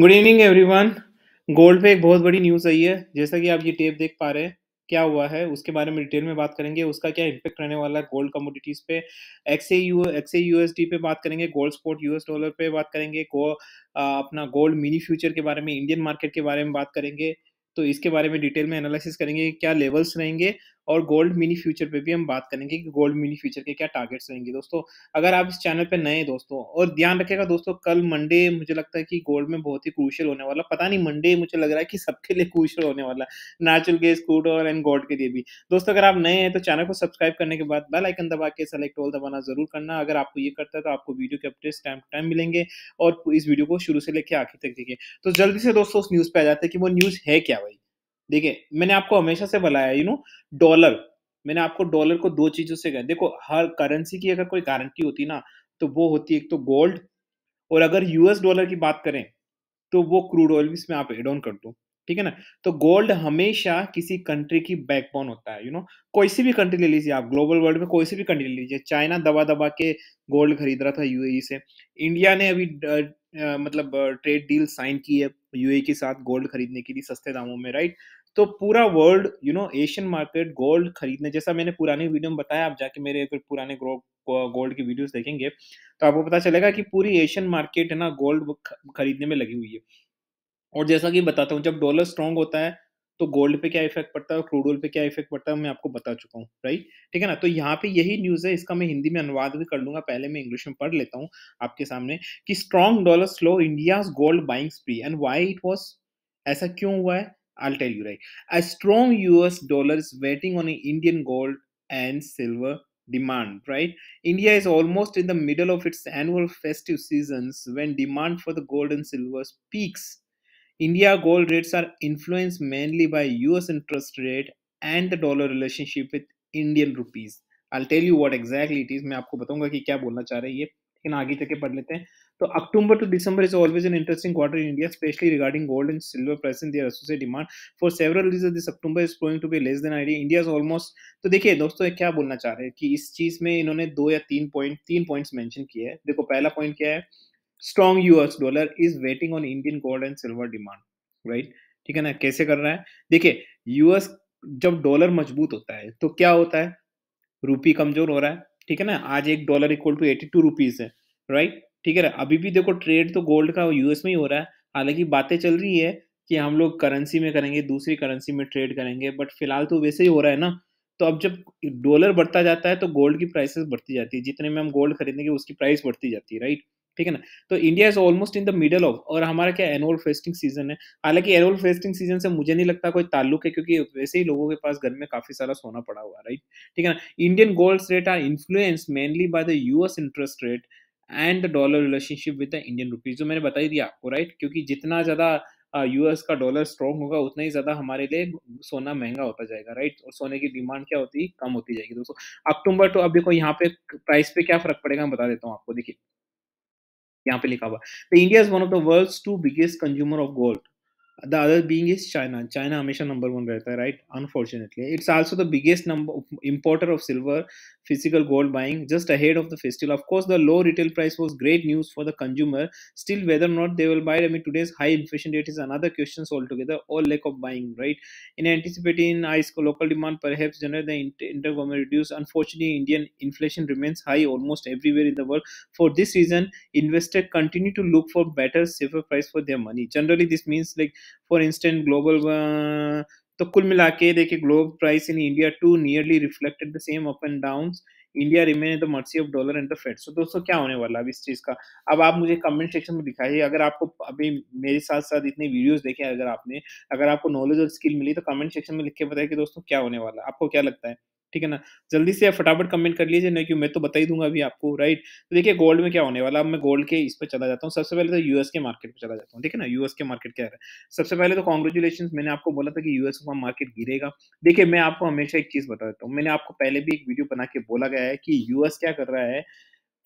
Good evening everyone gold पे एक बहुत बड़ी न्यूज़ आई है जैसा कि आप ये टेप देख पा रहे हैं क्या हुआ है उसके बारे में डिटेल में बात करेंगे उसका क्या इम्पैक्ट रहने वाला है गोल्ड कमोडिटीज़ पे X A U X USD पे बात करेंगे गोल्ड स्पोर्ट यूएस डॉलर पे बात करेंगे गो अपना गोल्ड मिनी फ्यूचर के बारे में इंडियन मार्केट के बारे में बात करेंगे तो इसके बारे में डिटेल में एनालिसिस करेंगे क्या लेवल्स रहेंगे और गोल्ड मिनी फ्यूचर पे भी हम बात करेंगे कि गोल्ड मिनी फ्यूचर के क्या टारगेट्स रहेंगे दोस्तों अगर आप इस चैनल पे नए दोस्तों और ध्यान रखेगा दोस्तों कल मंडे मुझे लगता है कि गोल्ड में बहुत ही क्रूशल होने वाला पता नहीं मंडे मुझे लग रहा है कि सबके लिए क्रूशल होने वाला नेचुरल गैस क्रूड और एंड गोल्ड के लिए भी दोस्तों अगर आप नए हैं तो चैनल को सब्सक्राइब करने के बाद बेल आइकन दबा के सेलेक्ट ऑल दबाना जरूर करना अगर आपको ये करता है तो आपको वीडियो के अपडेट्स टाइम टू टाइम मिलेंगे और इस वीडियो को शुरू से लेकर आखिर तक देखिए तो जल्दी से दोस्तों उस न्यूज़ पे आ जाते हैं कि वो न्यूज़ है क्या भाई देखिए मैंने आपको हमेशा से बुलाया यू नो डॉलर मैंने आपको डॉलर को दो चीजों से कहा देखो हर करेंसी की अगर कोई गारंटी होती ना तो वो होती है एक तो गोल्ड और अगर यूएस डॉलर की बात करें तो वो क्रूड ऑयल भी इसमें आप एड ऑन कर दो ठीक है ना तो गोल्ड हमेशा किसी कंट्री की बैकबोन होता है यू नो कोई सी भी कंट्री ले लीजिए आप ग्लोबल वर्ल्ड में कोई सी भी कंट्री ले लीजिए चाइना दबा दबा के गोल्ड खरीद रहा था यूएई e से इंडिया ने अभी द, आ, मतलब ट्रेड डील साइन की है यूएई e के साथ गोल्ड खरीदने के लिए सस्ते दामों में राइट तो पूरा world you know Asian market gold खरीदने जैसा मैंने पुराने वीडियो में बताया आप जाके मेरे अगर पुराने गोल्ड की वीडियोस देखेंगे तो आपको पता चलेगा कि पूरी एशियन मार्केट है ना गोल्ड खरीदने में लगी हुई है और जैसा कि बताता हूँ जब डॉलर स्ट्रांग होता है तो गोल्ड पे क्या इफेक्ट पड़ता है और क्रूड ऑयल पे क्या इफेक्ट पड़ता है मैं आपको बता चुका हूँ राइट ठीक है ना तो यहाँ पे यही न्यूज है इसका मैं हिंदी में अनुवाद भी कर लूंगा पहले मैं इंग्लिश में पढ़ लेता हूँ आपके सामने कि strong dollar slow India gold buying spree and why it was ऐसा क्यों हुआ है I'll tell you right. A strong US dollar is waiting on Indian gold and silver demand, right? India is almost in the middle of its annual festive seasons when demand for the gold and silver peaks. India gold rates are influenced mainly by US interest rate and the dollar relationship with Indian rupees. I'll tell you what exactly it is. मैं आपको बताऊंगा कि क्या बोलना चाह So October to December is always an interesting quarter in India, especially regarding gold and silver price and their associated demand. For several reasons, this October is going to be less than idea. India is almost तो देखिए दोस्तों क्या बोलना चाह रहे हैं कि इस चीज में इन्होंने दो या तीन पॉइंट तीन पॉइंट्स मेंशन किए हैं देखो पहला पॉइंट क्या है strong US dollar is weighing on Indian gold and silver demand right ठीक है ना कैसे कर रहा है देखिए यूएस जब डॉलर मजबूत होता है तो क्या होता है रूपी कमजोर हो रहा है ठीक है ना आज एक dollar equal to eighty two rupees है राइट ठीक है ना अभी भी देखो ट्रेड तो गोल्ड का यूएस में ही हो रहा है हालांकि बातें चल रही है कि हम लोग करेंसी में करेंगे दूसरी करेंसी में ट्रेड करेंगे बट फिलहाल तो वैसे ही हो रहा है ना तो अब जब डॉलर बढ़ता जाता है तो गोल्ड की प्राइसेस बढ़ती जाती है जितने में हम गोल्ड खरीदेंगे उसकी प्राइस बढ़ती जाती है राइट ठीक है ना तो India is almost in the middle of और हमारा क्या एनुअल फेस्टिंग सीजन है हालांकि एनुअल फेस्टिंग सीजन से मुझे नहीं लगता कोई ताल्लुक है क्योंकि वैसे ही लोगों के पास घर में काफी सारा सोना पड़ा हुआ राइट ठीक है ना Indian gold rate are influence mainly by the US interest rate and the dollar relationship with the Indian rupees जो मैंने बता ही दिया आपको राइट क्योंकि जितना ज़्यादा यूएस uh, का डॉलर स्ट्रॉन्ग होगा उतना ही ज़्यादा हमारे लिए सोना महंगा होता जाएगा राइट और सोने की डिमांड क्या होती है कम होती जाएगी दोस्तों अक्टूबर तो अब देखो यहाँ पे प्राइस पे क्या फर्क पड़ेगा मैं बता देता हूँ आपको देखिए यहाँ पे लिखा हुआ the India is one of the world two biggest consumer of gold the other being is China. China हमेशा number one right? Unfortunately, it's also the biggest number importer of silver, physical gold buying just ahead of the festival. Of course, the low retail price was great news for the consumer. Still, whether or not they will buy, I mean, today's high inflation rate is another question altogether, or lack of buying, right? In anticipating ice local demand, perhaps generate the intergovernment reduce. Unfortunately, Indian inflation remains high almost everywhere in the world. For this reason, investors continue to look for better, safer price for their money. Generally, this means like for instant global तो कुल मिला के देखिए global price in India to nearly reflected the same up and down India remain the mercy of dollar and the Fed so दोस्तों क्या होने वाला अब इस चीज़ का अब आप मुझे कमेंट सेक्शन में दिखाइए अगर आपको अभी मेरे साथ साथ इतने वीडियोस देखे अगर आपने अगर आपको नॉलेज और स्किल मिली तो कमेंट सेक्शन में लिख के बताइए कि दोस्तों क्या होने वाला आपको क्या लगता है ठीक है ना जल्दी से फटाफट कमेंट कर लीजिए नहीं क्यों तो मैं तो बता ही दूंगा अभी आपको राइट तो देखिए गोल्ड में क्या होने वाला अब मैं गोल्ड के इस पर चला जाता हूँ सबसे पहले तो यूएस के मार्केट पर चला जाता हूँ ठीक है ना यूएस के मार्केट क्या है सबसे पहले तो कॉन्ग्रेचुलेशन मैंने आपको बोला था कि यूएस का मार्केट गिरेगा देखिए मैं आपको हमेशा एक चीज बता देता हूँ मैंने आपको पहले भी एक वीडियो बना के बोला गया है कि यूएस क्या कर रहा है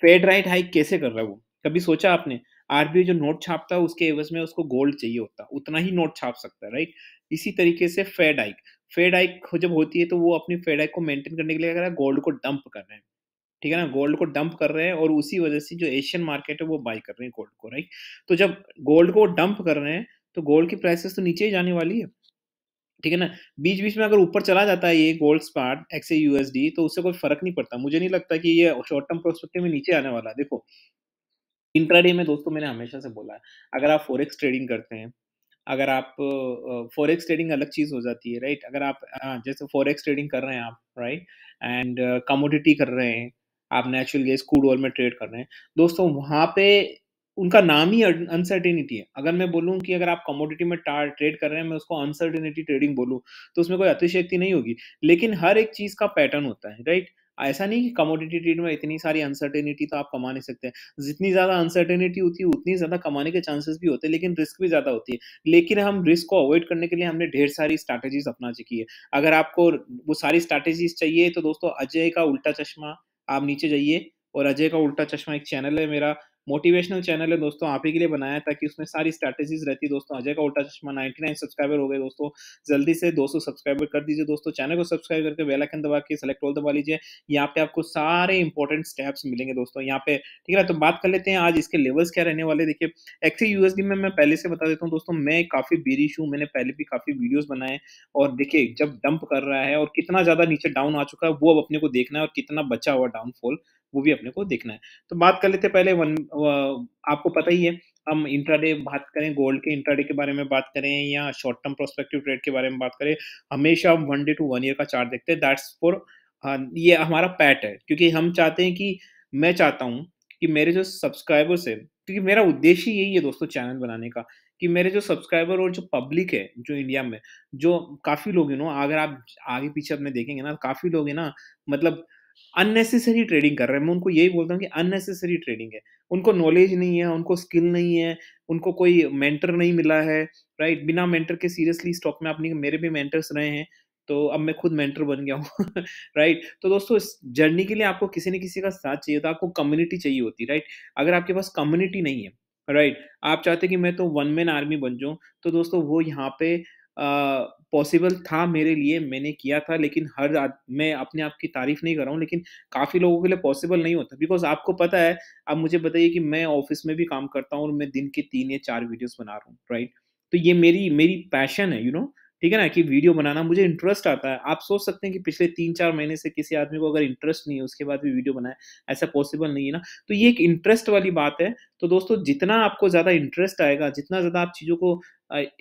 फेड राइट हाइक कैसे कर रहा है वो कभी सोचा आपने आरबीआई जो नोट छापता है उसके एवज में उसको गोल्ड चाहिए होता है उतना ही नोट छाप सकता है राइट इसी तरीके से फेड हाइक फेड हाइक जब होती है तो वो अपनी फेड को मेंटेन करने के लिए अगर गोल्ड को डंप कर रहे हैं ठीक है ना गोल्ड को डंप कर रहे हैं और उसी वजह से जो एशियन मार्केट है वो बाई कर रहे हैं गोल्ड को राइट तो जब गोल्ड को डंप कर रहे हैं तो गोल्ड की प्राइसेस तो नीचे ही जाने वाली है ठीक है ना बीच बीच में अगर ऊपर चला जाता है ये गोल्ड स्पार्ट एक्स यूएसडी तो उससे कोई फर्क नहीं पड़ता मुझे नहीं लगता कि ये शॉर्ट टर्म प्रोस्पेक्टिव में नीचे आने वाला है देखो इंट्राडे में दोस्तों मैंने हमेशा से बोला है अगर आप फॉरेक्स ट्रेडिंग करते हैं अगर आप फॉरेक्स ट्रेडिंग अलग चीज़ हो जाती है राइट अगर आप हाँ जैसे फॉरेक्स ट्रेडिंग कर रहे हैं आप राइट एंड कमोडिटी कर रहे हैं आप नेचुरल गैस क्रूड ऑयल में ट्रेड कर रहे हैं दोस्तों वहाँ पे उनका नाम ही अनसर्टेनिटी है अगर मैं बोलूँ कि अगर आप कमोडिटी में ट्रेड कर रहे हैं मैं उसको अनसर्टेनिटी ट्रेडिंग बोलूँ तो उसमें कोई अतिशक्ति नहीं होगी लेकिन हर एक चीज़ का पैटर्न होता है राइट ऐसा नहीं कि कमोडिटी ट्रेड में इतनी सारी अनसर्टेनिटी तो आप कमा नहीं सकते जितनी ज़्यादा अनसर्टेनिटी होती है उतनी ज़्यादा कमाने के चांसेस भी होते हैं लेकिन रिस्क भी ज़्यादा होती है लेकिन हम रिस्क को अवॉइड करने के लिए हमने ढेर सारी स्ट्रैटेजीज अपना चुकी है अगर आपको वो सारी स्ट्रैटेजीज चाहिए तो दोस्तों अजय का उल्टा चश्मा आप नीचे जाइए और अजय का उल्टा चश्मा एक चैनल है मेरा मोटिवेशनल चैनल है दोस्तों आप ही के लिए बनाया ताकि उसमें सारी स्ट्रैटेजीज रहती है दोस्तों अजय का उल्टा चश्मा 99 सब्सक्राइबर हो गए दोस्तों जल्दी से 200 सब्सक्राइबर कर दीजिए दोस्तों चैनल को सब्सक्राइब करके बेल आइकन दबा के सेलेक्ट ऑल दबा लीजिए यहाँ पे आपको सारे इंपॉर्टेंट स्टेप्स मिलेंगे दोस्तों यहाँ पे ठीक है तो बात कर लेते हैं आज इसके लेवल्स क्या रहने वाले देखिए एक्सी यूएसडी में मैं पहले से बता देता हूँ दोस्तों मैं काफी बेरी हूँ मैंने पहले भी काफी वीडियोज बनाए और देखिए जब डंप कर रहा है और कितना ज्यादा नीचे डाउन आ चुका है वो अब अपने को देखना है और कितना बचा हुआ डाउनफॉल वो भी अपने को देखना है तो बात कर लेते पहले वन आपको पता ही है हम इंट्राडे बात करें गोल्ड के इंट्राडे के बारे में बात करें या शॉर्ट टर्म प्रोस्पेक्टिव ट्रेड के बारे में बात करें हमेशा हम one day to one year का चार्ट देखते हैं दैट्स फॉर हाँ, ये हमारा पैट है क्योंकि हम चाहते हैं कि मैं चाहता हूँ कि मेरे जो सब्सक्राइबर्स है क्योंकि मेरा उद्देश्य यही है दोस्तों चैनल बनाने का कि मेरे जो सब्सक्राइबर और जो पब्लिक है जो इंडिया में जो काफ़ी लोग यू नो अगर आप आगे पीछे अपने देखेंगे ना काफ़ी लोग है ना मतलब अननेसेसरी ट्रेडिंग कर रहे हैं मैं उनको यही बोलता हूँ कि अननेसेसरी ट्रेडिंग है उनको नॉलेज नहीं है उनको स्किल नहीं है उनको कोई मेंटर नहीं मिला है राइट right? बिना मेंटर के सीरियसली स्टॉक में अपने मेरे भी मेंटर्स रहे हैं तो अब मैं खुद मेंटर बन गया हूँ राइट right? तो दोस्तों इस जर्नी के लिए आपको किसी न किसी का साथ चाहिए था आपको कम्युनिटी चाहिए होती राइट right? अगर आपके पास कम्युनिटी नहीं है राइट right? आप चाहते कि मैं तो वन मैन आर्मी बन जाऊँ तो दोस्तों वो यहाँ पे पॉसिबल था मेरे लिए मैंने किया था लेकिन हर मैं अपने आप की तारीफ नहीं कर रहा हूँ लेकिन काफ़ी लोगों के लिए पॉसिबल नहीं होता बिकॉज आपको पता है आप मुझे बताइए कि मैं ऑफिस में भी काम करता हूँ और मैं दिन के तीन या चार वीडियोस बना रहा हूँ राइट तो ये मेरी मेरी पैशन है यू नो ठीक है ना कि वीडियो बनाना मुझे इंटरेस्ट आता है आप सोच सकते हैं कि पिछले तीन चार महीने से किसी आदमी को अगर इंटरेस्ट नहीं है उसके बाद भी वीडियो बनाए ऐसा पॉसिबल नहीं है ना तो ये एक इंटरेस्ट वाली बात है तो दोस्तों जितना आपको ज़्यादा इंटरेस्ट आएगा जितना ज़्यादा आप चीज़ों को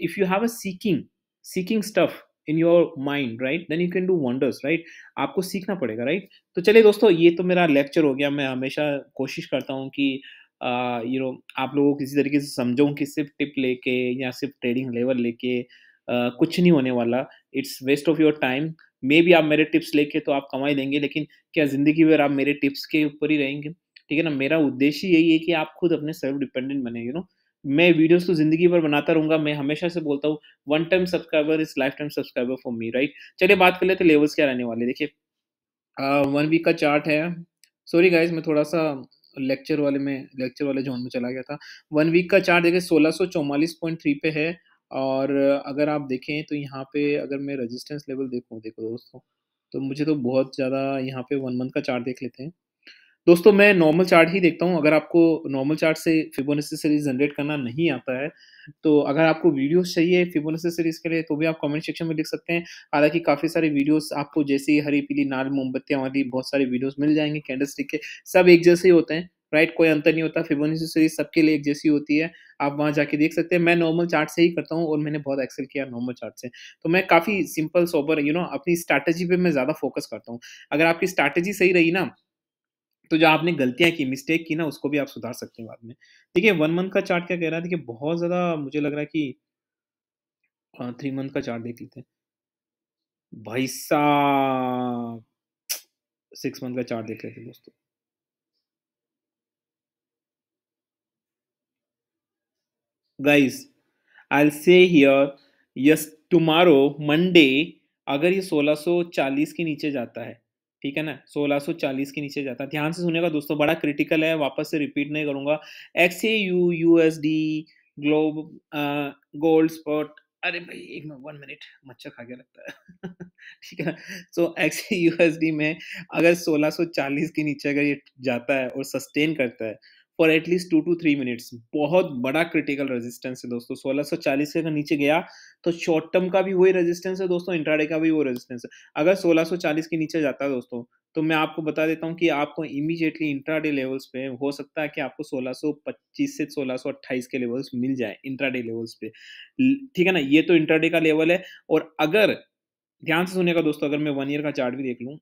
if you have a seeking seeking stuff in your mind right then you can do wonders right आपको सीखना पड़ेगा राइट right? तो चलिए दोस्तों ये तो मेरा लेक्चर हो गया मैं हमेशा कोशिश करता हूँ कि you uh, know you know, आप लोगों को किसी तरीके से समझाऊँ कि सिर्फ टिप लेके या सिर्फ ट्रेडिंग लेवल लेके uh, कुछ नहीं होने वाला it's waste of your time मे भी आप मेरे टिप्स लेके तो आप कमाई देंगे लेकिन क्या ज़िंदगी भर आप मेरे टिप्स के ऊपर ही रहेंगे ठीक है ना मेरा उद्देश्य यही है कि आप खुद अपने सेल्फ डिपेंडेंट बने यू you नो know? मैं वीडियोस तो जिंदगी भर बनाता रहूंगा मैं हमेशा से बोलता हूँ one time subscriber is lifetime subscriber for me right चलिए बात कर लेते लेवल्स क्या रहने वाले देखिए वन वीक का चार्ट है सॉरी गाइज मैं थोड़ा सा लेक्चर वाले में लेक्चर वाले जोन में चला गया था वन वीक का चार्ट देखिए सोलह पे है और अगर आप देखें तो यहाँ पे अगर मैं रजिस्टेंस लेवल देखूँ देखो दोस्तों तो मुझे तो बहुत ज़्यादा यहाँ पे वन मंथ का चार्ट देख लेते हैं दोस्तों मैं नॉर्मल चार्ट ही देखता हूँ अगर आपको नॉर्मल चार्ट से फिबोनेसी सीरीज जनरेट करना नहीं आता है तो अगर आपको वीडियोस चाहिए फिबोनेसी सीरीज के लिए तो भी आप कमेंट सेक्शन में लिख सकते हैं हालांकि काफ़ी सारे वीडियोस आपको जैसे ही हरी पीली नाल मोमबत्तियाँ वाली बहुत सारे वीडियोस मिल जाएंगे कैंडल स्टिक के सब एक जैसे ही होते हैं राइट कोई अंतर नहीं होता फिबोनेसी सीरीज सबके लिए एक जैसी होती है आप वहाँ जाके देख सकते हैं मैं नॉर्मल चार्ट से ही करता हूँ और मैंने बहुत एक्सेल किया नॉर्मल चार्ट से तो मैं काफ़ी सिंपल सोबर यू नो अपनी स्ट्रैटेजी पे मैं ज़्यादा फोकस करता हूँ अगर आपकी स्ट्रैटेजी सही रही ना तो जो आपने गलतियां की मिस्टेक की ना उसको भी आप सुधार सकते हैं बाद में देखिए वन मंथ का चार्ट क्या कह रहा है देखिए बहुत ज़्यादा मुझे लग रहा है कि थ्री हाँ, मंथ का चार्ट देख लेते हैं भाई साहब सिक्स मंथ का चार्ट देख लेते हैं दोस्तों गाइस आई से हियर यस टुमारो मंडे अगर ये 1640 के नीचे जाता है ठीक है ना 1640 के नीचे जाता है ध्यान से सुनेगा दोस्तों बड़ा क्रिटिकल है वापस से रिपीट नहीं करूंगा X A U U S D globe gold spot अरे भाई एक मिनट वन मिनट मच्छर खा के लगता है ठीक है सो एक्स यूएसडी में अगर 1640 के नीचे अगर ये जाता है और सस्टेन करता है for at least two to three minutes बहुत बड़ा क्रिटिकल रेजिस्टेंस है दोस्तों सोलह सौ चालीस के नीचे गया तो शॉर्ट टर्म का भी वही रेजिस्टेंस है दोस्तों इंट्राडे का भी वो रेजिस्टेंस है अगर सोलह सौ चालीस के नीचे जाता है दोस्तों तो मैं आपको बता देता हूँ कि आपको इमीजिएटली इंट्राडे लेवल्स पे हो सकता है कि आपको सोलह सौ पच्चीस से सोलह सौ अट्ठाईस के लेवल्स मिल जाए इंट्राडे लेवल्स पे ठीक है ना ये तो इंट्राडे का लेवल है और अगर ध्यान से सुनेगा दोस्तों अगर मैं वन ईयर का चार्ट भी देख लूँ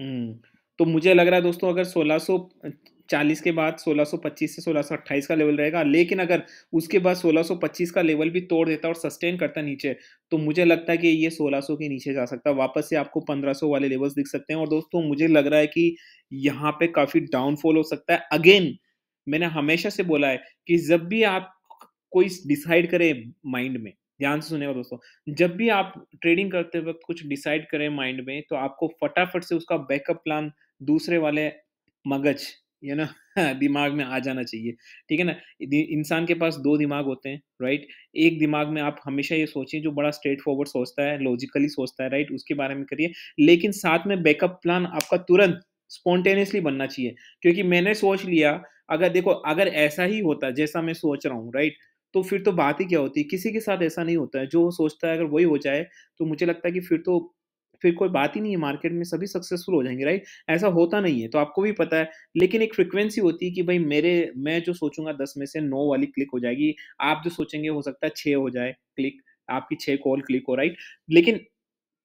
हम्म। तो मुझे लग रहा है दोस्तों अगर 1640 के बाद 1625 से 1628 का लेवल रहेगा लेकिन अगर उसके बाद 1625 का लेवल भी तोड़ देता और सस्टेन करता नीचे तो मुझे लगता है कि ये 1600 के नीचे जा सकता है वापस से आपको 1500 वाले लेवल्स दिख सकते हैं और दोस्तों मुझे लग रहा है कि यहाँ पे काफ़ी डाउनफॉल हो सकता है अगेन मैंने हमेशा से बोला है कि जब भी आप कोई डिसाइड करें माइंड में ध्यान से सुनेगा दोस्तों जब भी आप ट्रेडिंग करते वक्त कुछ डिसाइड करें माइंड में तो आपको फटाफट से उसका बैकअप प्लान दूसरे वाले मगज यू नो दिमाग में आ जाना चाहिए ठीक है ना इंसान के पास दो दिमाग होते हैं राइट एक दिमाग में आप हमेशा ये सोचें जो बड़ा स्ट्रेट फॉरवर्ड सोचता है लॉजिकली सोचता है राइट उसके बारे में करिए लेकिन साथ में बैकअप प्लान आपका तुरंत स्पॉन्टेनियसली बनना चाहिए क्योंकि मैंने सोच लिया अगर देखो अगर ऐसा ही होता जैसा मैं सोच रहा हूँ राइट तो फिर तो बात ही क्या होती है किसी के साथ ऐसा नहीं होता है जो सोचता है अगर वही हो जाए तो मुझे लगता है कि फिर तो फिर कोई बात ही नहीं है मार्केट में सभी सक्सेसफुल हो जाएंगे राइट ऐसा होता नहीं है तो आपको भी पता है लेकिन एक फ्रिक्वेंसी होती है कि भाई मेरे मैं जो सोचूंगा दस में से नौ वाली क्लिक हो जाएगी आप जो सोचेंगे हो सकता है छः हो जाए क्लिक आपकी छः कॉल क्लिक हो राइट लेकिन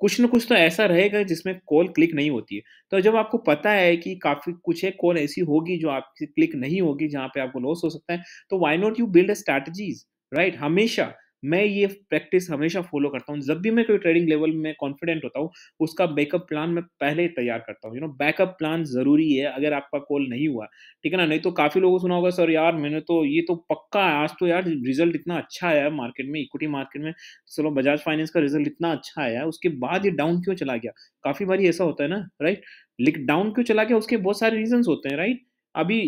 कुछ ना कुछ तो ऐसा रहेगा जिसमें कॉल क्लिक नहीं होती है तो जब आपको पता है कि काफ़ी कुछ एक कॉल ऐसी होगी जो आपकी क्लिक नहीं होगी जहाँ पे आपको लॉस हो सकता है तो why not you build a strategies right हमेशा मैं ये प्रैक्टिस हमेशा फॉलो करता हूँ जब भी मैं कोई ट्रेडिंग लेवल में कॉन्फिडेंट होता हूँ उसका बैकअप प्लान मैं पहले ही तैयार करता हूँ यू नो बैकअप प्लान ज़रूरी है अगर आपका कॉल नहीं हुआ ठीक है ना नहीं तो काफ़ी लोगों सुना होगा सर यार मैंने तो ये तो पक्का है आज तो यार रिजल्ट इतना अच्छा आया मार्केट में इक्विटी मार्केट में चलो बजाज फाइनेंस का रिजल्ट इतना अच्छा आया उसके बाद ये डाउन क्यों चला गया काफ़ी बार ऐसा होता है ना राइट लेकिन डाउन क्यों चला गया उसके बहुत सारे रीजन्स होते हैं राइट अभी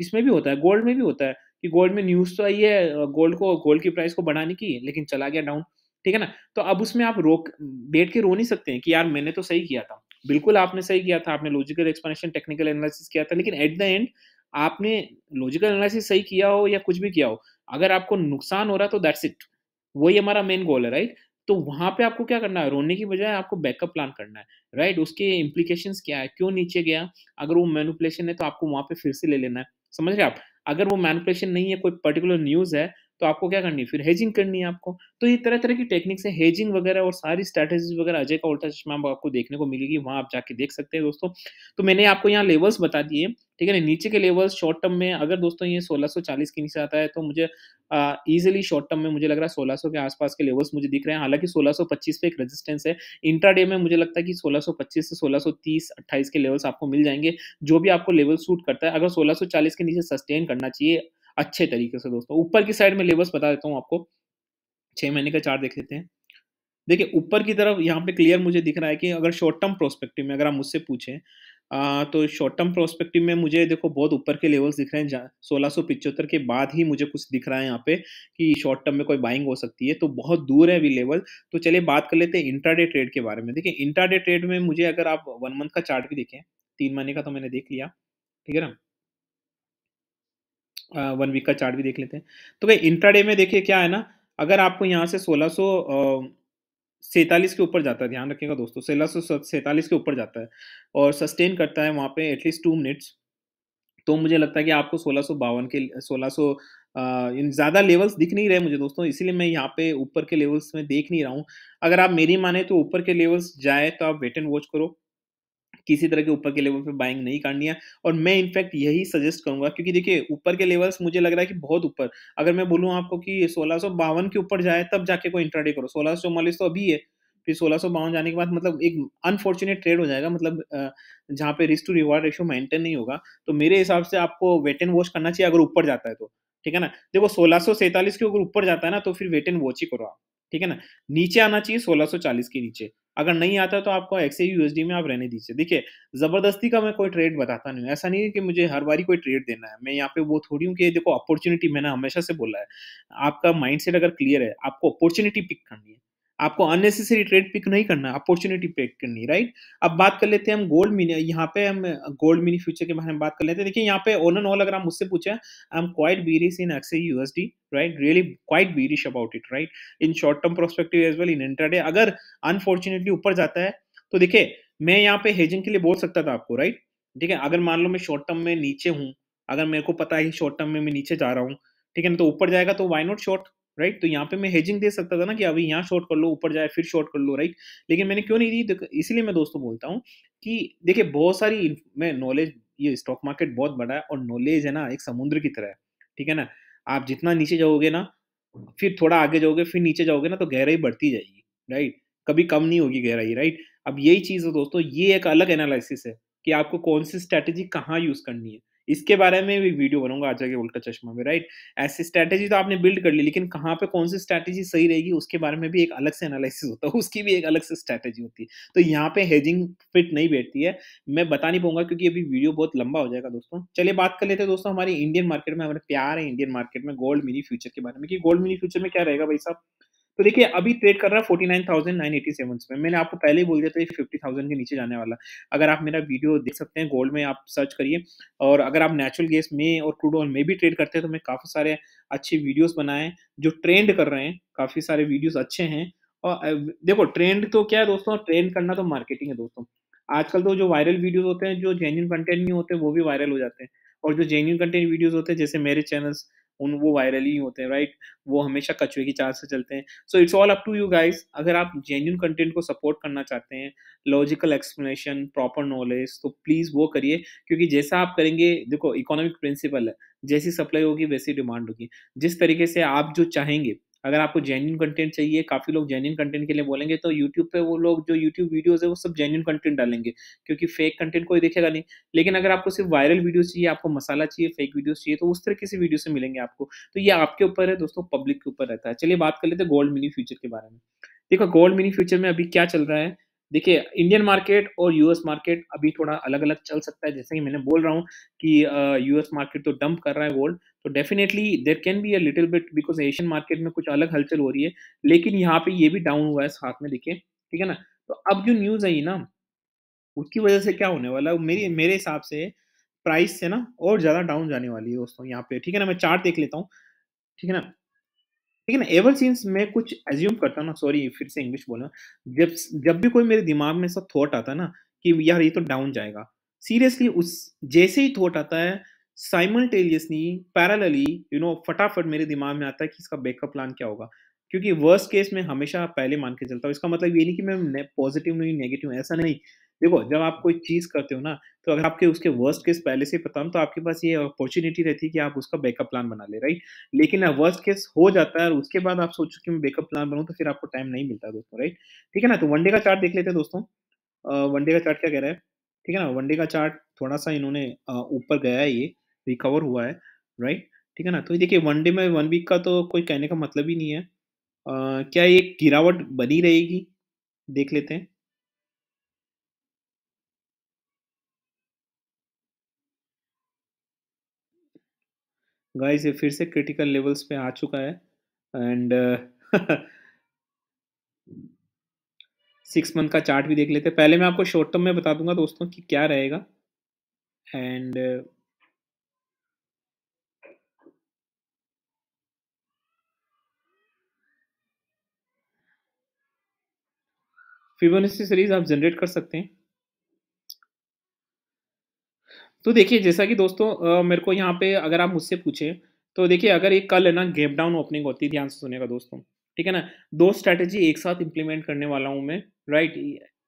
इसमें भी होता है गोल्ड में भी होता है कि गोल्ड में न्यूज़ तो आई है गोल्ड को गोल्ड की प्राइस को बढ़ाने की लेकिन चला गया डाउन ठीक है ना तो अब उसमें आप रोक बैठ के रो नहीं सकते हैं कि यार मैंने तो सही किया था बिल्कुल आपने सही किया था आपने लॉजिकल एक्सप्लेनेशन टेक्निकल एनालिसिस किया था लेकिन एट द एंड आपने लॉजिकल एनालिसिस सही किया हो या कुछ भी किया हो अगर आपको नुकसान हो रहा तो दैट्स इट वही हमारा मेन गोल है राइट तो वहां पे आपको क्या करना है रोने की बजाय आपको बैकअप प्लान करना है राइट उसके इम्प्लीकेशन क्या है क्यों नीचे गया अगर वो मैनुपलेशन है तो आपको वहां पे फिर से ले लेना है समझ रहे आप अगर वो मैनिपुलेशन नहीं है कोई पर्टिकुलर न्यूज़ है तो आपको क्या करनी है फिर हेजिंग करनी है आपको तो ये तरह तरह की टेक्निक्स है हेजिंग वगैरह और सारी स्ट्रैटेजी वगैरह अजय का उल्टा चश्मा आपको देखने को मिलेगी वहाँ आप जाके देख सकते हैं दोस्तों तो मैंने आपको यहाँ लेवल्स बता दिए ठीक है ना नीचे के लेवल्स शॉर्ट टर्म में अगर दोस्तों ये सोलह के नीचे आता है तो मुझे ईजिली शॉर्ट टर्म में मुझे लग रहा है सोलह के आसपास के लेवल्स मुझे दिख रहे हैं हालांकि सोलह पे एक रेजिस्टेंस है इंट्रा में मुझे लगता है कि सोलह से सोलह सौ के लेवल्स आपको मिल जाएंगे जो भी आपको लेवल सूट करता है अगर सोलह के नीचे सस्टेन करना चाहिए अच्छे तरीके से दोस्तों ऊपर की साइड में लेबल्स बता देता हूँ आपको छः महीने का चार्ट देख लेते हैं देखिए ऊपर की तरफ यहाँ पे क्लियर मुझे दिख रहा है कि अगर शॉर्ट टर्म प्रोस्पेक्टिव में अगर आप मुझसे पूछें तो शॉर्ट टर्म प्रोस्पेक्टिव में मुझे देखो बहुत ऊपर के लेवल्स दिख रहे हैं सोलह सौ पिचहत्तर के बाद ही मुझे कुछ दिख रहा है यहाँ पे कि शॉर्ट टर्म में कोई बाइंग हो सकती है तो बहुत दूर है अभी लेवल तो चलिए बात कर लेते हैं इंट्राडे ट्रेड के बारे में देखिए इंट्राडे ट्रेड में मुझे अगर आप वन मंथ का चार्ट भी देखें तीन महीने का तो मैंने देख लिया ठीक है ना वन वीक का चार्ट भी देख लेते हैं तो भाई इंट्राडे में देखिए क्या है ना अगर आपको यहाँ से सोलह सैतालीस के ऊपर जाता है ध्यान रखिएगा दोस्तों सोलह सौ सैतालीस के ऊपर जाता है और सस्टेन करता है वहाँ पे एटलीस्ट टू मिनट्स तो मुझे लगता है कि आपको सोलह सौ बावन के सोलह सौ ज़्यादा लेवल्स दिख नहीं रहे मुझे दोस्तों इसीलिए मैं यहाँ पे ऊपर के लेवल्स में देख नहीं रहा हूँ अगर आप मेरी माने तो ऊपर के लेवल्स जाए तो आप वेट एंड वॉच करो किसी तरह के ऊपर के लेवल पे बाइंग नहीं करनी है और मैं इनफैक्ट यही सजेस्ट करूंगा क्योंकि देखिए ऊपर के लेवल्स मुझे लग रहा है कि बहुत ऊपर अगर मैं बोलूँ आपको कि सोलह के ऊपर जाए तब जाके कोई इंट्राडे करो सोलह तो अभी है फिर सोलह जाने के बाद मतलब एक अनफॉर्चुनेट ट्रेड हो जाएगा मतलब जहाँ पे risk to reward ratio maintain नहीं होगा तो मेरे हिसाब से आपको वेट एंड वॉच करना चाहिए अगर ऊपर जाता है तो ठीक है ना देखो सोलह सौ सैंतालीस के अगर ऊपर जाता है ना तो फिर वेट एंड वॉच ही करो आप ठीक है ना नीचे आना चाहिए 1640 के नीचे अगर नहीं आता तो आपको एक्सए यूएसडी में आप रहने दीजिए देखिए जबरदस्ती का मैं कोई ट्रेड बताता नहीं ऐसा नहीं है कि मुझे हर बारी कोई ट्रेड देना है मैं यहाँ पे वो थोड़ी हूँ कि देखो अपॉर्चुनिटी मैंने हमेशा से बोला है आपका माइंड अगर क्लियर है आपको अपॉर्चुनिटी पिक करनी है आपको अननेसेसरी ट्रेड पिक नहीं करना अपॉर्चुनिटी पिक करनी राइट अब बात कर लेते हैं हम गोल्ड मिनी यहाँ पे हम गोल्ड मिनी फ्यूचर के बारे में बात कर लेते हैं देखिए यहाँ पे ओन एंड ऑल अगर आप मुझसे पूछे I am quite bearish in X USD right really quite bearish about it right in short term prospective as well in intraday अगर अनफॉर्चुनेटली ऊपर जाता है तो देखिए मैं यहाँ पे हेजिंग के लिए बोल सकता था आपको राइट ठीक है अगर मान लो मैं शॉर्ट टर्म में नीचे हूँ अगर मेरे को पता है शॉर्ट टर्म में मैं नीचे जा रहा हूँ ठीक है ना तो ऊपर जाएगा तो वाई नॉट शॉर्ट राइट तो यहाँ पे मैं हेजिंग दे सकता था ना कि अभी यहाँ शॉर्ट कर लो ऊपर जाए फिर शॉर्ट कर लो राइट लेकिन मैंने क्यों नहीं दी तो इसीलिए मैं दोस्तों बोलता हूँ कि देखिए बहुत सारी मैं नॉलेज ये स्टॉक मार्केट बहुत बड़ा है और नॉलेज है ना एक समुद्र की तरह है ठीक है ना आप जितना नीचे जाओगे ना फिर थोड़ा आगे जाओगे फिर नीचे जाओगे ना तो गहराई बढ़ती जाएगी राइट कभी कम नहीं होगी गहराई राइट अब यही चीज़ है दोस्तों ये एक अलग एनालिसिस है कि आपको कौन सी स्ट्रैटेजी कहाँ यूज़ करनी है इसके बारे में भी वीडियो बनाऊंगा आज जाके उल्टा चश्मा में राइट ऐसी स्ट्रैटेजी तो आपने बिल्ड कर ली लेकिन कहाँ पे कौन सी स्ट्रैटेजी सही रहेगी उसके बारे में भी एक अलग से एनालिसिस होता है उसकी भी एक अलग से स्ट्रैटेजी होती है तो यहाँ पे हेजिंग फिट नहीं बैठती है मैं बता नहीं पाऊंगा क्योंकि अभी वीडियो बहुत लंबा हो जाएगा दोस्तों चलिए बात कर लेते हैं दोस्तों हमारी इंडियन मार्केट में हमारे प्यार है इंडियन मार्केट में गोल्ड मिनी फ्यूचर के बारे में कि गोल्ड मिनी फ्यूचर में क्या रहेगा भाई साहब तो देखिए अभी ट्रेड कर रहा है 49,987 में मैंने आपको पहले ही बोल दिया था ये फिफ्टी थाउजेंड के नीचे जाने वाला अगर आप मेरा वीडियो देख सकते हैं गोल्ड में आप सर्च करिए और अगर आप नेचुरल गैस में और क्रूड ऑयल में भी ट्रेड करते हैं तो मैं काफ़ी सारे अच्छे वीडियोज़ बनाए जो ट्रेंड कर रहे हैं काफ़ी सारे वीडियोज़ अच्छे हैं और देखो ट्रेंड तो क्या है दोस्तों ट्रेंड करना तो मार्केटिंग है दोस्तों आजकल तो जो वायरल वीडियोज होते हैं जो जेन्यून कंटेंट नहीं होते वो भी वायरल हो जाते हैं और जो जेन्यून कंटेंट वीडियोज होते हैं जैसे मेरे चैनल्स उन वो वायरल ही होते हैं राइट वो हमेशा कचरे की चाल से चलते हैं so it's all up to you guys अगर आप जेन्यून कंटेंट को सपोर्ट करना चाहते हैं लॉजिकल एक्सप्लेनेशन प्रॉपर नॉलेज तो प्लीज़ वो करिए क्योंकि जैसा आप करेंगे देखो इकोनॉमिक प्रिंसिपल है जैसी सप्लाई होगी वैसी डिमांड होगी जिस तरीके से आप जो चाहेंगे अगर आपको जेन्यून कंटेंट चाहिए काफ़ी लोग जेन्यून कंटेंट के लिए बोलेंगे तो यूट्यूब पे वो लोग जो यूट्यूब वीडियोज़ है वो सब जेन्यून कंटेंट डालेंगे क्योंकि फेक कंटेंट कोई देखेगा नहीं लेकिन अगर आपको सिर्फ वायरल वीडियो चाहिए आपको मसाला चाहिए फेक वीडियो चाहिए तो उस तरह किसी वीडियो से मिलेंगे आपको तो ये आपके ऊपर है दोस्तों पब्लिक के ऊपर रहता है चलिए बात कर लेते हैं गोल्ड मिनी फ्यूचर के बारे में देखो गोल्ड मिनी फ्यूचर में अभी क्या चल रहा है देखिए इंडियन मार्केट और यूएस मार्केट अभी थोड़ा अलग अलग चल सकता है जैसे कि मैंने बोल रहा हूँ कि यूएस मार्केट तो डंप कर रहा है गोल्ड तो definitely there can be a little bit because Asian market में कुछ अलग हलचल हो रही है लेकिन यहाँ पे ये भी डाउन हुआ है साथ में देखिए ठीक है ना तो अब जो न्यूज़ आई ना उसकी वजह से क्या होने वाला है मेरी मेरे हिसाब से प्राइस से ना और ज़्यादा डाउन जाने वाली है दोस्तों यहाँ पे ठीक है ना मैं चार्ट देख लेता हूँ ठीक है ना लेकिन एवर सीन्स मैं कुछ एज्यूम करता हूँ ना सॉरी फिर से इंग्लिश बोलना जब जब भी कोई मेरे दिमाग में सब थॉट आता ना कि यार ये तो डाउन जाएगा सीरियसली उस जैसे ही थॉट आता है साइमल्टेनियसली पैरेलली यू नो फटाफट मेरे दिमाग में आता है कि इसका बैकअप प्लान क्या होगा क्योंकि वर्स्ट केस में हमेशा पहले मान के चलता हूँ इसका मतलब ये नहीं कि मैं पॉजिटिव नहीं नेगेटिव ऐसा नहीं देखो जब आप कोई चीज़ करते हो ना तो अगर आपके उसके वर्स्ट केस पहले से पता हो तो आपके पास ये अपॉर्चुनिटी रहती है कि आप उसका बैकअप प्लान बना ले राइट लेकिन वर्स्ट केस हो जाता है और उसके बाद आप सोचो कि मैं बैकअप प्लान बनाऊँ तो फिर आपको टाइम नहीं मिलता दोस्तों राइट ठीक है ना तो वनडे का चार्ट देख लेते हैं दोस्तों वनडे का चार्ट क्या कह रहा है ठीक है ना वनडे का चार्ट थोड़ा सा इन्होंने ऊपर गया है ये रिकवर हुआ है राइट ठीक है ना तो ये देखिए वनडे में वन वीक का तो कोई कहने का मतलब ही नहीं है आ, क्या ये गिरावट बनी रहेगी देख लेते हैं गाइस ये फिर से क्रिटिकल लेवल्स पे आ चुका है एंड सिक्स मंथ का चार्ट भी देख लेते हैं पहले मैं आपको शॉर्ट टर्म में बता दूंगा दोस्तों कि क्या रहेगा एंड फिबोनाची सीरीज आप जनरेट कर सकते हैं तो देखिए जैसा कि दोस्तों मेरे को यहाँ पे अगर आप मुझसे पूछें तो देखिए अगर एक कल है ना गेप डाउन ओपनिंग होती है ध्यान से सुनेगा दोस्तों ठीक है ना दो स्ट्रैटेजी एक साथ इम्प्लीमेंट करने वाला हूँ मैं राइट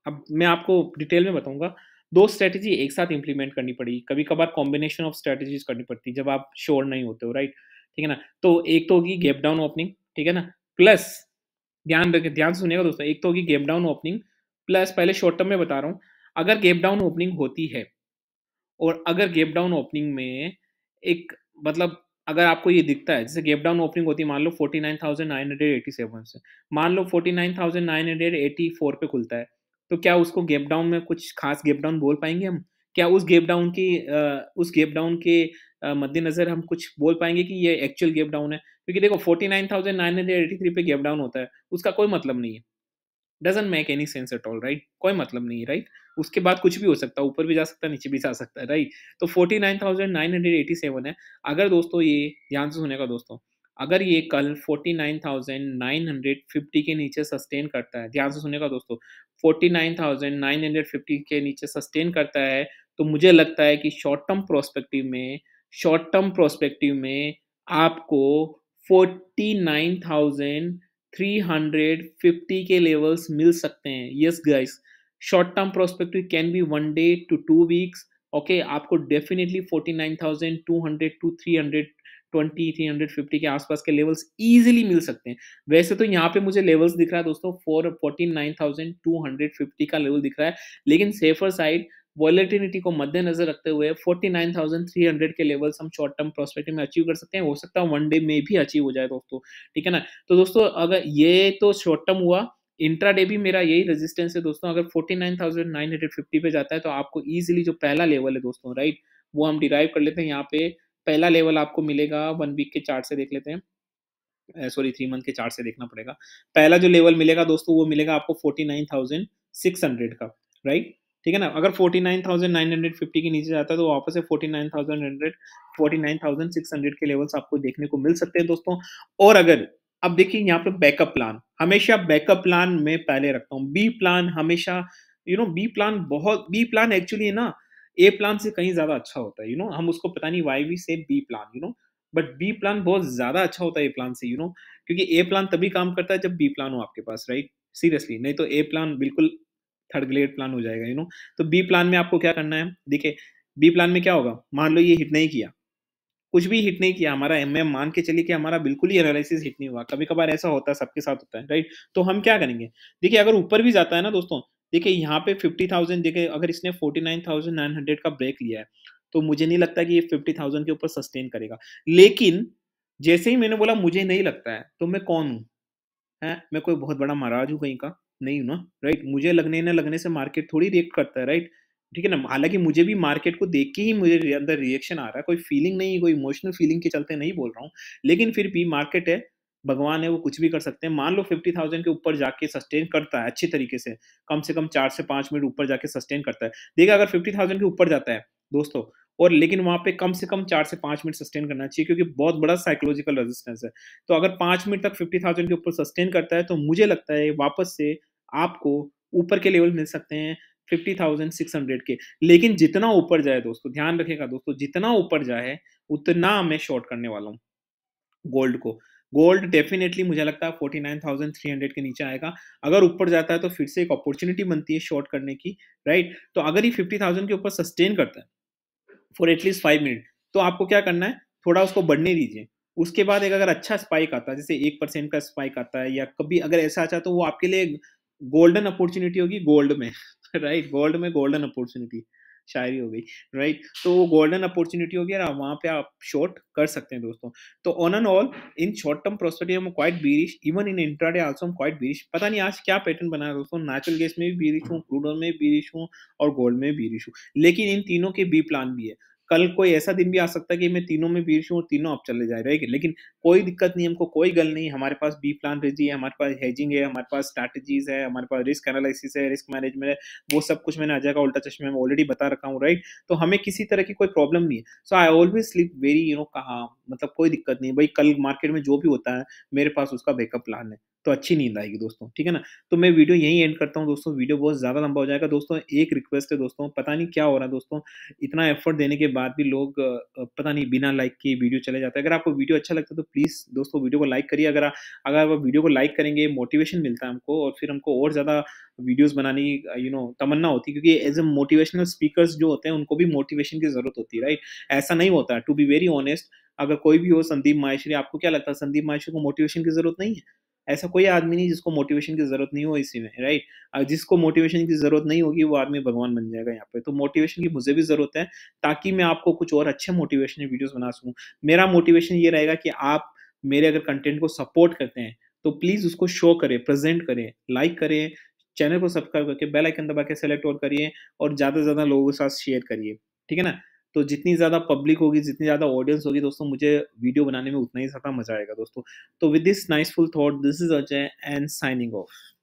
अब मैं आपको डिटेल में बताऊँगा दो स्ट्रैटेजी एक साथ इम्प्लीमेंट करनी पड़ी कभी कभार कॉम्बिनेशन ऑफ स्ट्रैटेजीज करनी पड़ती जब आप श्योर नहीं होते हो राइट ठीक है ना तो एक तो होगी गेप डाउन ओपनिंग ठीक है ना प्लस ध्यान रखें ध्यान सुनेगा दोस्तों एक तो होगी गेप डाउन ओपनिंग प्लस पहले शॉर्ट टर्म में बता रहा हूँ अगर गेप डाउन ओपनिंग होती है और अगर गेप डाउन ओपनिंग में एक मतलब अगर आपको ये दिखता है जैसे गेप डाउन ओपनिंग होती है मान लो forty nine thousand nine hundred eighty seven से मान लो forty nine thousand nine hundred eighty four पे खुलता है तो क्या उसको गेप डाउन में कुछ खास गेप डाउन बोल पाएंगे हम क्या उस गेप डाउन की उस गेप डाउन के मद्देनजर हम कुछ बोल पाएंगे कि ये एक्चुअल गेप डाउन है क्योंकि देखो forty nine thousand nine hundred eighty three पे गेप डाउन होता है उसका कोई मतलब नहीं है doesn't make any sense at all right कोई मतलब नहीं है राइट right? उसके बाद कुछ भी हो सकता है ऊपर भी जा सकता है नीचे भी जा सकता है राइट तो forty nine thousand nine hundred eighty seven है अगर दोस्तों ये ध्यान से सुनेगा दोस्तों अगर ये कल forty nine nine thousand hundred fifty के नीचे सस्टेन करता है ध्यान से सुनेगा दोस्तों forty nine nine thousand hundred fifty के नीचे सस्टेन करता है तो मुझे लगता है कि शॉर्ट टर्म प्रोस्पेक्टिव में शॉर्ट टर्म प्रोस्पेक्टिव में आपको forty nine thousand three hundred fifty के लेवल्स मिल सकते हैं yes guys short term prospective can be one day to two weeks okay आपको definitely forty nine thousand two hundred to three hundred twenty three hundred fifty के आसपास के levels easily मिल सकते हैं वैसे तो यहाँ पे मुझे लेवल्स दिख रहा है दोस्तों four forty nine thousand two hundred fifty का लेवल दिख रहा है लेकिन सेफर साइड वॉलेटिनिटी को मद्देनजर रखते हुए forty nine thousand three hundred के लेवल्स हम शॉर्ट टर्म प्रोस्पेक्टिव में अचीव कर सकते हैं हो सकता है वन डे में भी अचीव हो जाए दोस्तों ठीक है ना तो दोस्तों अगर ये तो शॉर्ट टर्म हुआ इंट्राडे भी मेरा यही रेजिस्टेंस है दोस्तों अगर 49,950 पे जाता है तो आपको इजीली जो पहला लेवल है दोस्तों राइट वो हम डिराइव कर लेते हैं यहाँ पे पहला लेवल आपको मिलेगा वन वीक के चार्ट से देख लेते हैं सॉरी थ्री मंथ के चार्ट से देखना पड़ेगा पहला जो लेवल मिलेगा दोस्तों वो मिलेगा आपको forty nine thousand six hundred का राइट ठीक है ना अगर forty nine thousand nine hundred fifty के नीचे जाता है तो वापस से forty nine thousand hundred forty nine thousand six hundred के लेवल्स आपको देखने को मिल सकते हैं दोस्तों और अगर अब देखिए यहाँ पे बैकअप प्लान हमेशा बैकअप प्लान में पहले रखता हूँ बी प्लान हमेशा यू नो बी प्लान बहुत बी प्लान एक्चुअली है ना ए प्लान से कहीं ज्यादा अच्छा होता है यू you नो know? हम उसको पता नहीं why we say B plan you know but B plan बहुत ज्यादा अच्छा होता है ए प्लान से यू you नो know? क्योंकि ए प्लान तभी काम करता है जब बी प्लान हो आपके पास राइट सीरियसली नहीं तो ए प्लान बिल्कुल थर्ड ग्रेड प्लान हो जाएगा यू you नो know? तो बी प्लान में आपको क्या करना है देखिए बी प्लान में क्या होगा मान लो ये हिट नहीं किया कुछ भी हिट नहीं किया हमारा एम मान के चलिए कि हमारा बिल्कुल ही एनालिसिस हिट नहीं हुआ कभी कभार ऐसा होता है सबके साथ होता है राइट तो हम क्या करेंगे देखिए अगर ऊपर भी जाता है ना दोस्तों देखिए यहाँ पे फिफ्टी थाउजेंड देखिए अगर इसने forty nine thousand nine hundred का ब्रेक लिया है तो मुझे नहीं लगता कि ये फिफ्टी थाउजेंड के ऊपर सस्टेन करेगा लेकिन जैसे ही मैंने बोला मुझे नहीं लगता है तो मैं कौन हूँ है मैं कोई बहुत बड़ा महाराज हूँ कहीं का नहीं हूँ ना राइट मुझे लगने ना लगने से मार्केट थोड़ी रिएक्ट करता है राइट ठीक है ना हालांकि मुझे भी मार्केट को देख के ही मुझे अंदर रिएक्शन आ रहा है कोई फीलिंग नहीं कोई इमोशनल फीलिंग के चलते नहीं बोल रहा हूँ लेकिन फिर भी मार्केट है भगवान है वो कुछ भी कर सकते हैं मान लो फिफ्टी थाउजेंड के ऊपर जाके सस्टेन करता है अच्छी तरीके से कम से कम चार से पांच मिनट ऊपर जाके सस्टेन करता है देखिए अगर फिफ्टी थाउजेंड के ऊपर जाता है दोस्तों और लेकिन वहां पे कम से कम चार से पांच मिनट सस्टेन करना चाहिए क्योंकि बहुत बड़ा साइकोलॉजिकल रेजिस्टेंस है तो अगर पांच मिनट तक फिफ्टी थाउजेंड के ऊपर सस्टेन करता है तो मुझे लगता है वापस से आपको ऊपर के लेवल मिल सकते हैं फिफ्टी थाउजेंड सिक्स हंड्रेड के लेकिन जितना ऊपर जाए दोस्तों ध्यान रखेगा दोस्तों जितना ऊपर जाए उतना मैं शॉर्ट करने वाला हूँ गोल्ड को गोल्ड डेफिनेटली मुझे लगता है forty nine thousand three hundred के नीचे आएगा अगर ऊपर जाता है तो फिर से एक अपॉर्चुनिटी बनती है शॉर्ट करने की राइट तो अगर ये फिफ्टी थाउजेंड के ऊपर सस्टेन करता है फॉर एटलीस्ट फाइव मिनट तो आपको क्या करना है थोड़ा उसको बढ़ने दीजिए उसके बाद एक अगर अच्छा स्पाइक आता है जैसे एक परसेंट का स्पाइक आता है या कभी अगर ऐसा आता है तो वो आपके लिए गोल्डन अपॉर्चुनिटी होगी गोल्ड में राइट गोल्ड में गोल्डन अपॉर्चुनिटी शायरी हो गई राइट तो वो गोल्डन अपॉर्चुनिटी होगी और वहाँ पे आप शॉर्ट कर सकते हैं दोस्तों तो on and all in short term prospective हम quite bearish even in intraday also हम क्वाइट बीरिश पता नहीं आज क्या पैटर्न बना है दोस्तों नेचुरल गैस में भी बीरिश हूँ क्रूड ऑयल में भी बीरिश हूँ और गोल्ड में भी बीरिश हूँ लेकिन इन तीनों के बी प्लान भी है कल कोई ऐसा दिन भी आ सकता है कि मैं तीनों में बीरिश हूँ और तीनों आप चले जाए रहेगी लेकिन कोई दिक्कत नहीं हमको कोई गल नहीं हमारे पास बी प्लान रेजी है हमारे पास हेजिंग है हमारे पास स्ट्रैटेजीज है हमारे पास रिस्क एनालिसिस है रिस्क मैनेजमेंट है वो सब कुछ मैंने अजय का उल्टा चश्मे में ऑलरेडी बता रखा हूँ राइट तो हमें किसी तरह की कोई प्रॉब्लम नहीं है so I always sleep very you know कहा मतलब कोई दिक्कत नहीं भाई कल मार्केट में जो भी होता है मेरे पास उसका बैकअप प्लान है तो अच्छी नींद आएगी दोस्तों ठीक है ना तो मैं वीडियो यहीं एंड करता हूँ दोस्तों वीडियो बहुत ज़्यादा लंबा हो जाएगा दोस्तों एक रिक्वेस्ट है दोस्तों पता नहीं क्या हो रहा है दोस्तों इतना एफर्ट देने के बाद भी लोग पता नहीं बिना लाइक किए वीडियो चले जाते हैं अगर आपको वीडियो अच्छा लगता है तो प्लीज़ दोस्तों वीडियो को लाइक करिए अगर अगर वो वीडियो को लाइक करेंगे मोटिवेशन मिलता है हमको और फिर हमको और ज़्यादा वीडियोस बनाने की यू नो तमन्ना होती है क्योंकि एज ए मोटिवेशनल स्पीकर्स जो होते हैं उनको भी मोटिवेशन की ज़रूरत होती है राइट ऐसा नहीं होता टू बी वेरी ऑनेस्ट अगर कोई भी हो संदीप माहेश्वरी आपको क्या लगता है संदीप माहेश्वरी को मोटिवेशन की ज़रूरत नहीं है ऐसा कोई आदमी नहीं जिसको मोटिवेशन की जरूरत नहीं हो इसी में राइट जिसको मोटिवेशन की जरूरत नहीं होगी वो आदमी भगवान बन जाएगा यहाँ पे तो मोटिवेशन की मुझे भी जरूरत है ताकि मैं आपको कुछ और अच्छे मोटिवेशनल वीडियोस बना सकूँ मेरा मोटिवेशन ये रहेगा कि आप मेरे अगर कंटेंट को सपोर्ट करते हैं तो प्लीज़ उसको शो करें प्रेजेंट करें लाइक करें चैनल को सब्सक्राइब करके बेल आइकन दबा के सेलेक्ट और करिए और ज़्यादा से ज़्यादा लोगों के साथ शेयर करिए ठीक है ना तो जितनी ज़्यादा पब्लिक होगी जितनी ज़्यादा ऑडियंस होगी दोस्तों मुझे वीडियो बनाने में उतना ही ज़्यादा मजा आएगा दोस्तों तो with this niceful thought this is Ajay and signing of